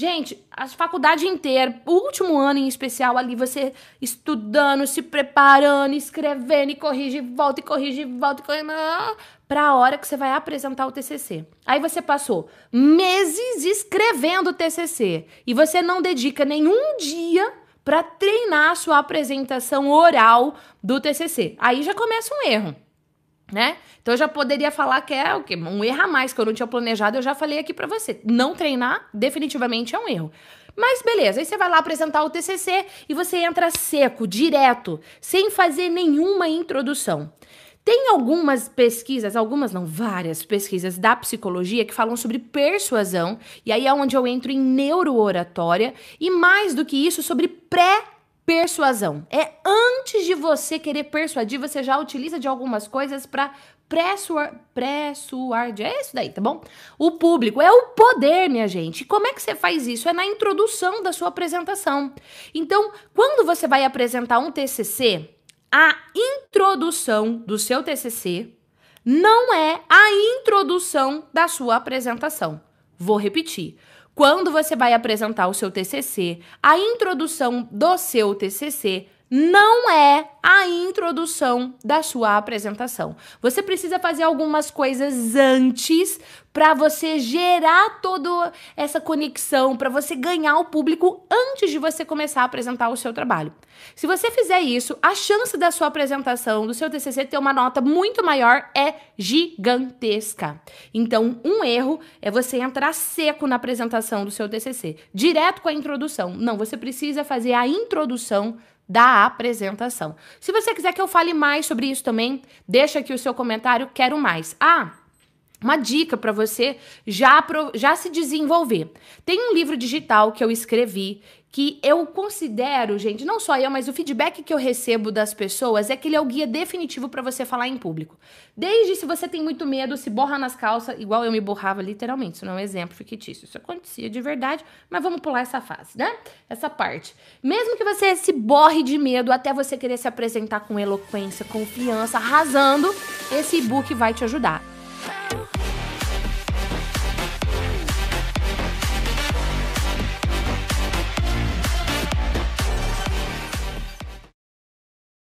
Gente, a faculdade inteira, o último ano em especial ali, você estudando, se preparando, escrevendo e corrige, volta e corrige, volta e corrige, para a hora que você vai apresentar o TCC. Aí você passou meses escrevendo o TCC e você não dedica nenhum dia para treinar a sua apresentação oral do TCC. Aí já começa um erro né? Então eu já poderia falar que é o quê? Um erro a mais que eu não tinha planejado, eu já falei aqui para você. Não treinar definitivamente é um erro. Mas beleza, aí você vai lá apresentar o TCC e você entra seco, direto, sem fazer nenhuma introdução. Tem algumas pesquisas, algumas não, várias pesquisas da psicologia que falam sobre persuasão, e aí é onde eu entro em neurooratória e mais do que isso sobre pré persuasão. É antes de você querer persuadir, você já utiliza de algumas coisas para pressuar, pressuar, é isso daí, tá bom? O público é o poder, minha gente. Como é que você faz isso? É na introdução da sua apresentação. Então, quando você vai apresentar um TCC, a introdução do seu TCC não é a introdução da sua apresentação. Vou repetir quando você vai apresentar o seu TCC, a introdução do seu TCC não é a introdução da sua apresentação. Você precisa fazer algumas coisas antes para você gerar toda essa conexão, para você ganhar o público antes de você começar a apresentar o seu trabalho. Se você fizer isso, a chance da sua apresentação, do seu TCC ter uma nota muito maior é gigantesca. Então, um erro é você entrar seco na apresentação do seu TCC, direto com a introdução. Não, você precisa fazer a introdução da apresentação. Se você quiser que eu fale mais sobre isso também, deixa aqui o seu comentário, quero mais. Ah, uma dica para você já, já se desenvolver. Tem um livro digital que eu escrevi que eu considero, gente, não só eu, mas o feedback que eu recebo das pessoas é que ele é o guia definitivo para você falar em público. Desde se você tem muito medo, se borra nas calças, igual eu me borrava literalmente, isso não é um exemplo fictício, isso acontecia de verdade, mas vamos pular essa fase, né? Essa parte. Mesmo que você se borre de medo até você querer se apresentar com eloquência, confiança, arrasando, esse e-book vai te ajudar.